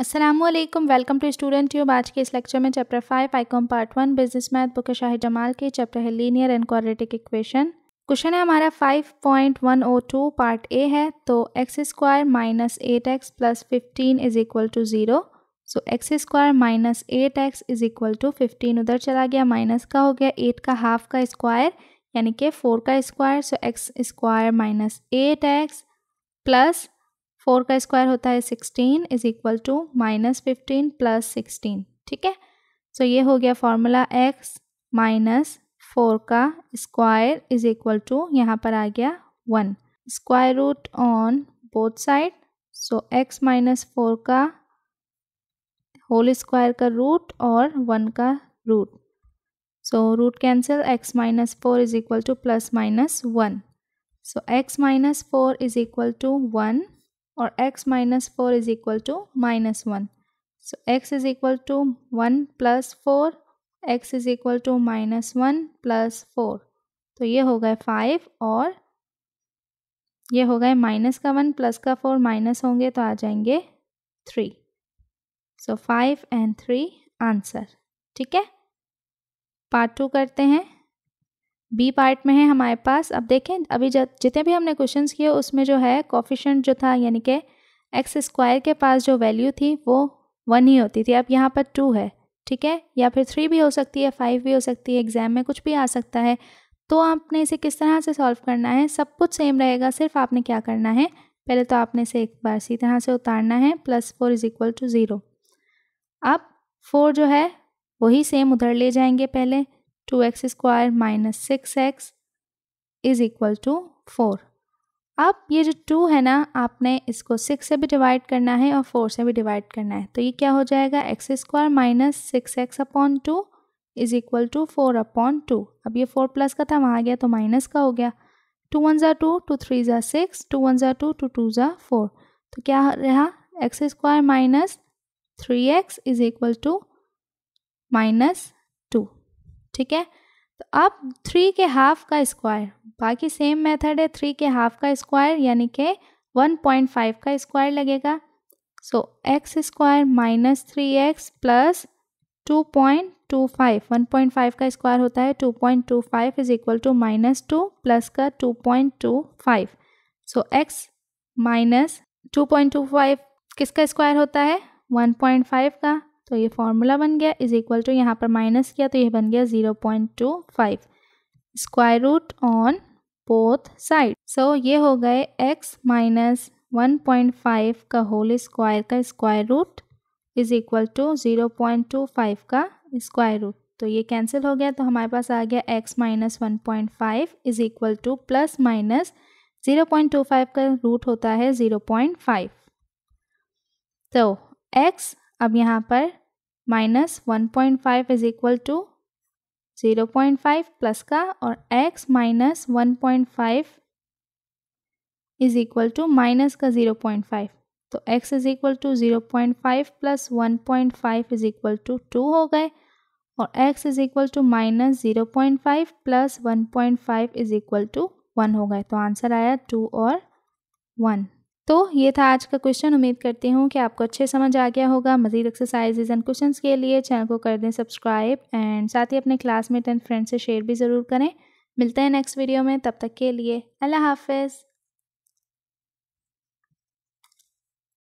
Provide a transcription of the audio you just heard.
Aslam welcome to Student Tube आज के इस लेक्चर में chapter five ICom part one business math book Shahid Jamal के चैप्टर है linear and quadratic equation question है हमारा 5.102 पार्ट ए है तो x square minus eight x plus fifteen is equal to zero so x square minus eight x is equal to fifteen उधर चला गया minus का हो गया एट का हाफ का स्क्वायर यानी कि फोर का square so x square minus eight x plus four का स्क्वायर होता है sixteen is equal to minus fifteen plus sixteen ठीक है सो ये हो गया फॉर्मूला एक्स माइनस फोर का स्क्वायर इज इक्वल टू यहाँ पर आ गया one square root on both side so x minus four का होल स्क्वायर का रूट और वन का root so root cancel x minus four is equal to plus minus one so x minus four is equal to one और x minus four is equal to minus one so x is equal to one plus four x is equal to minus one plus four तो ये हो गए five और ये हो गए minus का वन प्लस का फोर माइनस होंगे तो आ जाएंगे three so five and three answer ठीक है पार्ट टू करते हैं बी पार्ट में है हमारे पास अब देखें अभी जितने भी हमने क्वेश्चन किए उसमें जो है कॉफिशेंट जो था यानी कि एक्स स्क्वायर के पास जो वैल्यू थी वो वन ही होती थी अब यहाँ पर टू है ठीक है या फिर थ्री भी हो सकती है फाइव भी हो सकती है एग्ज़ाम में कुछ भी आ सकता है तो आपने इसे किस तरह से सॉल्व करना है सब कुछ सेम रहेगा सिर्फ आपने क्या करना है पहले तो आपने इसे एक बार इसी तरह से उतारना है plus four is equal to zero अब फोर जो है वही सेम उधर ले जाएंगे पहले two x square minus six x is equal to four अब ये जो टू है ना आपने इसको सिक्स से भी डिवाइड करना है और फोर से भी डिवाइड करना है तो ये क्या हो जाएगा x square minus six x upon two is equal to four upon two अब ये फोर प्लस का था वहाँ आ गया तो माइनस का हो गया टू वन ज़ा टू टू थ्री ज़ा सिक्स टू वन ज़ा टू टू टू ज़ा फोर तो क्या रहा x square minus three x is equal to minus ठीक है तो अब थ्री के हाफ का स्क्वायर बाकी सेम मेथड है थ्री के हाफ का स्क्वायर यानी कि वन पॉइंट फाइव का स्क्वायर लगेगा so x square minus three x plus two point two five one point five का स्क्वायर होता है two point two five is equal to minus two plus का two point two five so x minus two point two five किसका square होता है one point five का तो ये फार्मूला बन गया इज इक्वल टू यहाँ पर माइनस किया तो ये बन गया zero point two five square root on both side so ये हो गए x minus one point five का होल स्क्वायर का square root is equal to zero point two five का स्क्वायर रूट तो ये कैंसिल हो गया तो हमारे पास आ गया x minus one point five is equal to plus minus zero point two five का रूट होता है ज़ीरो पॉइंट फाइव तो एक्स अब यहाँ पर minus one point five is equal to zero point five plus का और x minus one point five is equal to minus का ज़ीरो पॉइंट फाइव तो x is equal to zero point five plus one point five is equal to two हो गए और x is equal to minus zero point five plus one point five is equal to one हो गए तो answer आया to और one तो ये था आज का क्वेश्चन उम्मीद करती हूँ कि आपको अच्छे समझ आ गया होगा मजीद एक्सरसाइजेज एंड क्वेश्चंस के लिए चैनल को कर दें सब्सक्राइब एंड साथ ही अपने क्लासमेट एंड फ्रेंड से शेयर भी ज़रूर करें मिलते हैं नेक्स्ट वीडियो में तब तक के लिए अल्लाह हाफिज़